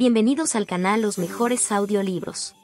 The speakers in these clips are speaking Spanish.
Bienvenidos al canal Los Mejores Audiolibros.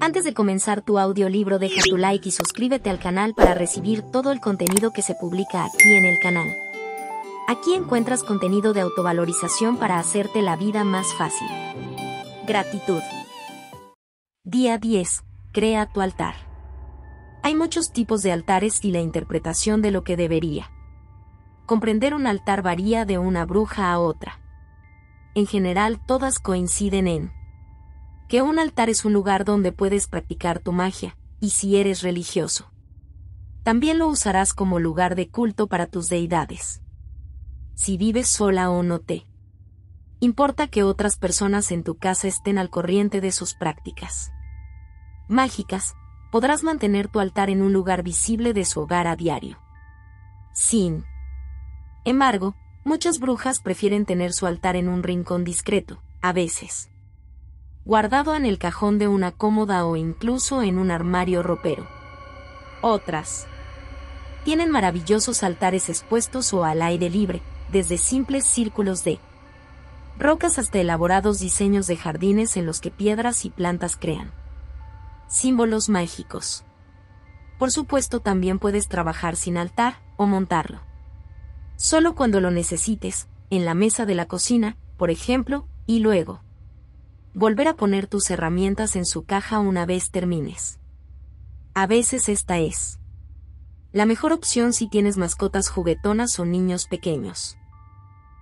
Antes de comenzar tu audiolibro deja tu like y suscríbete al canal para recibir todo el contenido que se publica aquí en el canal. Aquí encuentras contenido de autovalorización para hacerte la vida más fácil. Gratitud. Día 10. Crea tu altar. Hay muchos tipos de altares y la interpretación de lo que debería. Comprender un altar varía de una bruja a otra en general todas coinciden en que un altar es un lugar donde puedes practicar tu magia, y si eres religioso. También lo usarás como lugar de culto para tus deidades. Si vives sola o no te importa que otras personas en tu casa estén al corriente de sus prácticas mágicas, podrás mantener tu altar en un lugar visible de su hogar a diario. Sin embargo, muchas brujas prefieren tener su altar en un rincón discreto, a veces guardado en el cajón de una cómoda o incluso en un armario ropero. Otras tienen maravillosos altares expuestos o al aire libre, desde simples círculos de rocas hasta elaborados diseños de jardines en los que piedras y plantas crean símbolos mágicos. Por supuesto también puedes trabajar sin altar o montarlo solo cuando lo necesites, en la mesa de la cocina, por ejemplo, y luego. Volver a poner tus herramientas en su caja una vez termines. A veces esta es la mejor opción si tienes mascotas juguetonas o niños pequeños.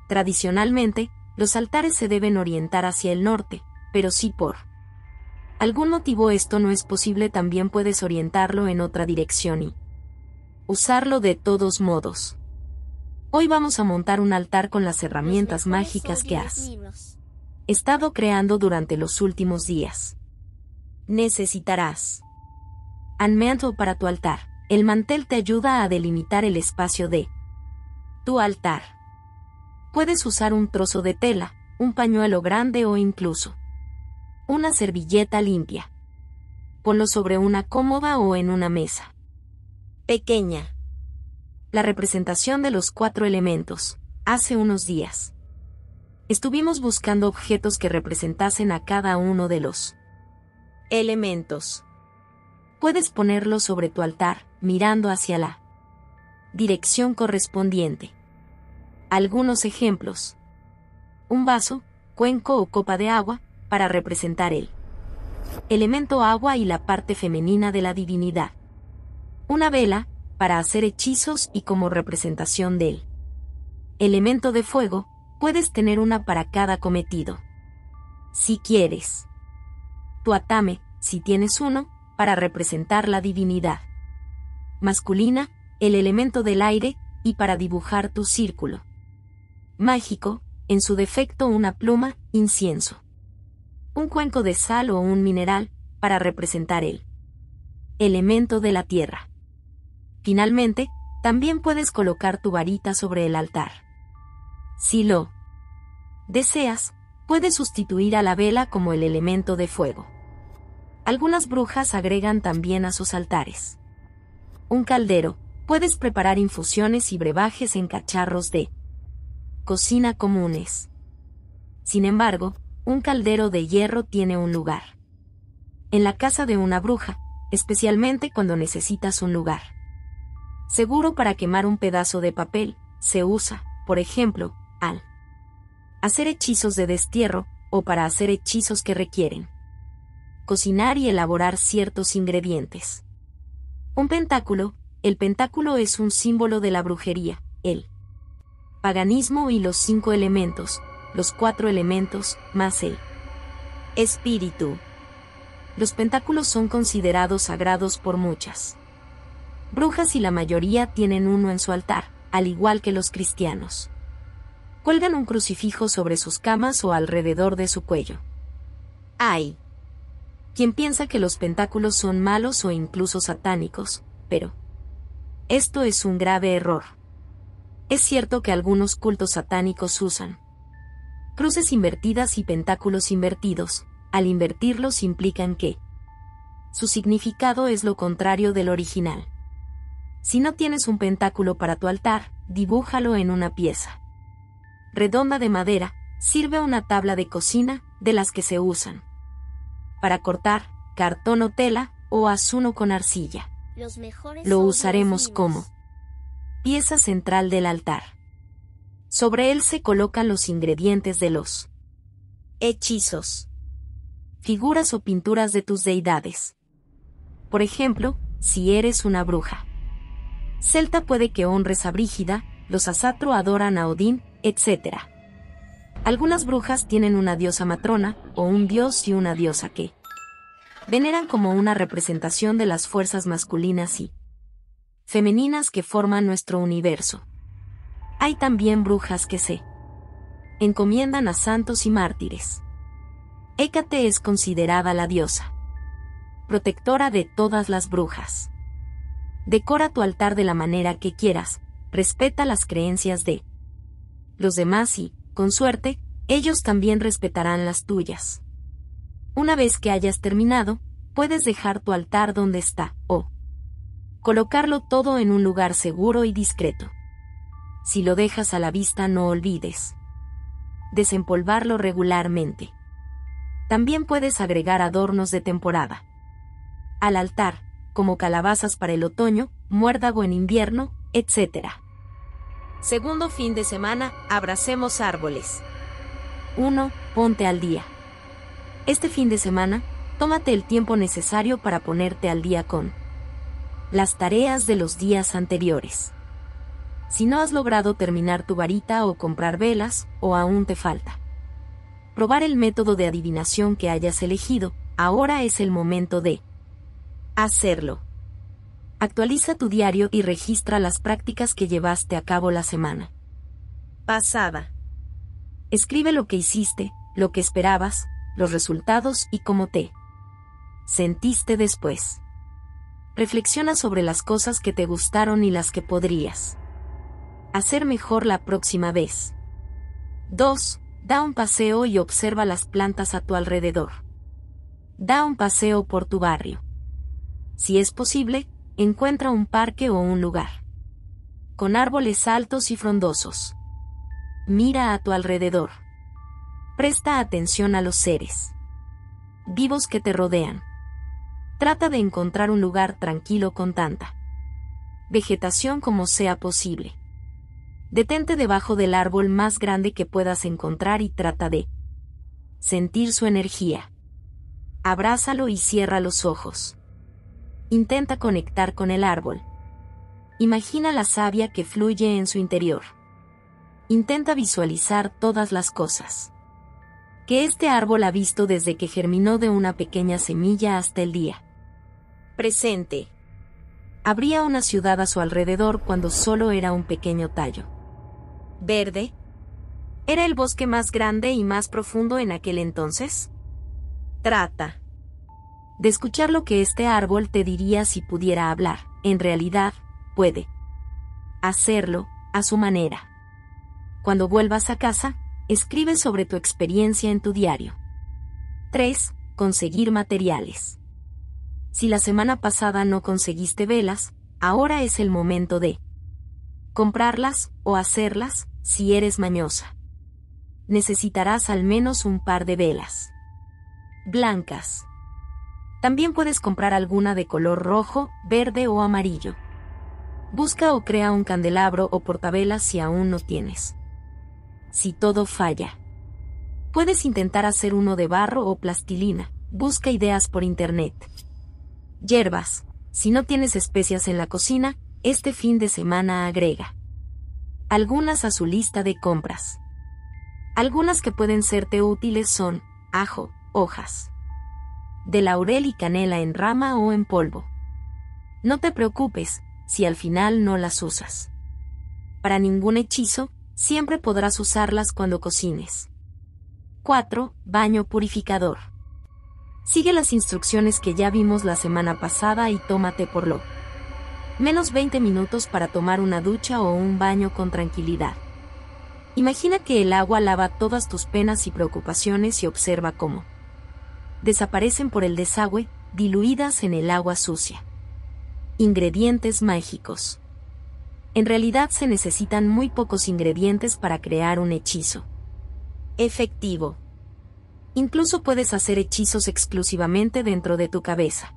Tradicionalmente, los altares se deben orientar hacia el norte, pero si por algún motivo esto no es posible también puedes orientarlo en otra dirección y usarlo de todos modos. Hoy vamos a montar un altar con las herramientas mágicas que has estado creando durante los últimos días. Necesitarás mantel para tu altar. El mantel te ayuda a delimitar el espacio de tu altar. Puedes usar un trozo de tela, un pañuelo grande o incluso una servilleta limpia. Ponlo sobre una cómoda o en una mesa pequeña la representación de los cuatro elementos, hace unos días. Estuvimos buscando objetos que representasen a cada uno de los elementos. Puedes ponerlo sobre tu altar, mirando hacia la dirección correspondiente. Algunos ejemplos. Un vaso, cuenco o copa de agua, para representar el elemento agua y la parte femenina de la divinidad. Una vela, para hacer hechizos y como representación de él. elemento de fuego, puedes tener una para cada cometido. Si quieres. Tu atame, si tienes uno, para representar la divinidad. Masculina, el elemento del aire, y para dibujar tu círculo. Mágico, en su defecto una pluma, incienso. Un cuenco de sal o un mineral, para representar el elemento de la tierra. Finalmente, también puedes colocar tu varita sobre el altar. Si lo deseas, puedes sustituir a la vela como el elemento de fuego. Algunas brujas agregan también a sus altares un caldero, puedes preparar infusiones y brebajes en cacharros de cocina comunes. Sin embargo, un caldero de hierro tiene un lugar. En la casa de una bruja, especialmente cuando necesitas un lugar Seguro para quemar un pedazo de papel, se usa, por ejemplo, al hacer hechizos de destierro o para hacer hechizos que requieren cocinar y elaborar ciertos ingredientes. Un pentáculo, el pentáculo es un símbolo de la brujería, el paganismo y los cinco elementos, los cuatro elementos, más el espíritu. Los pentáculos son considerados sagrados por muchas brujas y la mayoría tienen uno en su altar, al igual que los cristianos. Cuelgan un crucifijo sobre sus camas o alrededor de su cuello. Hay quien piensa que los pentáculos son malos o incluso satánicos, pero esto es un grave error. Es cierto que algunos cultos satánicos usan cruces invertidas y pentáculos invertidos, al invertirlos implican que su significado es lo contrario del original. Si no tienes un pentáculo para tu altar, dibújalo en una pieza. Redonda de madera, sirve una tabla de cocina, de las que se usan. Para cortar, cartón o tela, o azuno con arcilla. Lo usaremos como pieza central del altar. Sobre él se colocan los ingredientes de los hechizos, figuras o pinturas de tus deidades. Por ejemplo, si eres una bruja. Celta puede que honres a Brígida, los Asatro adoran a Odín, etc. Algunas brujas tienen una diosa matrona, o un dios y una diosa que veneran como una representación de las fuerzas masculinas y femeninas que forman nuestro universo. Hay también brujas que se encomiendan a santos y mártires. Hécate es considerada la diosa protectora de todas las brujas. Decora tu altar de la manera que quieras, respeta las creencias de los demás y, con suerte, ellos también respetarán las tuyas. Una vez que hayas terminado, puedes dejar tu altar donde está, o colocarlo todo en un lugar seguro y discreto. Si lo dejas a la vista no olvides desempolvarlo regularmente. También puedes agregar adornos de temporada al altar, como calabazas para el otoño, muérdago en invierno, etc. Segundo fin de semana, abracemos árboles. 1. Ponte al día. Este fin de semana, tómate el tiempo necesario para ponerte al día con las tareas de los días anteriores. Si no has logrado terminar tu varita o comprar velas, o aún te falta. Probar el método de adivinación que hayas elegido, ahora es el momento de hacerlo. Actualiza tu diario y registra las prácticas que llevaste a cabo la semana pasada. Escribe lo que hiciste, lo que esperabas, los resultados y cómo te sentiste después. Reflexiona sobre las cosas que te gustaron y las que podrías hacer mejor la próxima vez. 2. Da un paseo y observa las plantas a tu alrededor. Da un paseo por tu barrio si es posible, encuentra un parque o un lugar. Con árboles altos y frondosos. Mira a tu alrededor. Presta atención a los seres vivos que te rodean. Trata de encontrar un lugar tranquilo con tanta vegetación como sea posible. Detente debajo del árbol más grande que puedas encontrar y trata de sentir su energía. Abrázalo y cierra los ojos. Intenta conectar con el árbol. Imagina la savia que fluye en su interior. Intenta visualizar todas las cosas que este árbol ha visto desde que germinó de una pequeña semilla hasta el día. Presente. Habría una ciudad a su alrededor cuando solo era un pequeño tallo. Verde. ¿Era el bosque más grande y más profundo en aquel entonces? Trata de escuchar lo que este árbol te diría si pudiera hablar. En realidad, puede hacerlo a su manera. Cuando vuelvas a casa, escribe sobre tu experiencia en tu diario. 3. Conseguir materiales. Si la semana pasada no conseguiste velas, ahora es el momento de comprarlas o hacerlas si eres mañosa. Necesitarás al menos un par de velas blancas. También puedes comprar alguna de color rojo, verde o amarillo. Busca o crea un candelabro o portavelas si aún no tienes. Si todo falla. Puedes intentar hacer uno de barro o plastilina. Busca ideas por internet. Hierbas. Si no tienes especias en la cocina, este fin de semana agrega algunas a su lista de compras. Algunas que pueden serte útiles son ajo, hojas, de laurel y canela en rama o en polvo. No te preocupes, si al final no las usas. Para ningún hechizo, siempre podrás usarlas cuando cocines. 4. Baño purificador. Sigue las instrucciones que ya vimos la semana pasada y tómate por lo menos 20 minutos para tomar una ducha o un baño con tranquilidad. Imagina que el agua lava todas tus penas y preocupaciones y observa cómo desaparecen por el desagüe, diluidas en el agua sucia. Ingredientes mágicos. En realidad se necesitan muy pocos ingredientes para crear un hechizo. Efectivo. Incluso puedes hacer hechizos exclusivamente dentro de tu cabeza.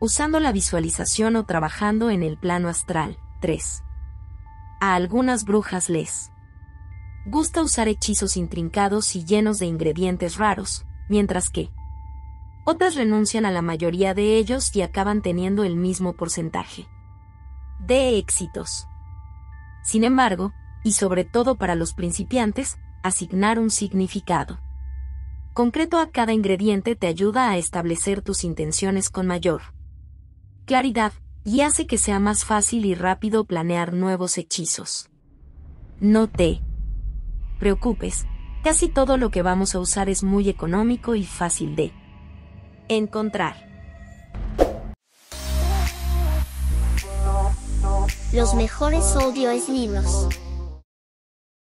Usando la visualización o trabajando en el plano astral. 3. A algunas brujas les gusta usar hechizos intrincados y llenos de ingredientes raros, mientras que otras renuncian a la mayoría de ellos y acaban teniendo el mismo porcentaje de éxitos. Sin embargo, y sobre todo para los principiantes, asignar un significado concreto a cada ingrediente te ayuda a establecer tus intenciones con mayor claridad y hace que sea más fácil y rápido planear nuevos hechizos. No te preocupes, casi todo lo que vamos a usar es muy económico y fácil de encontrar. Los mejores audios libros.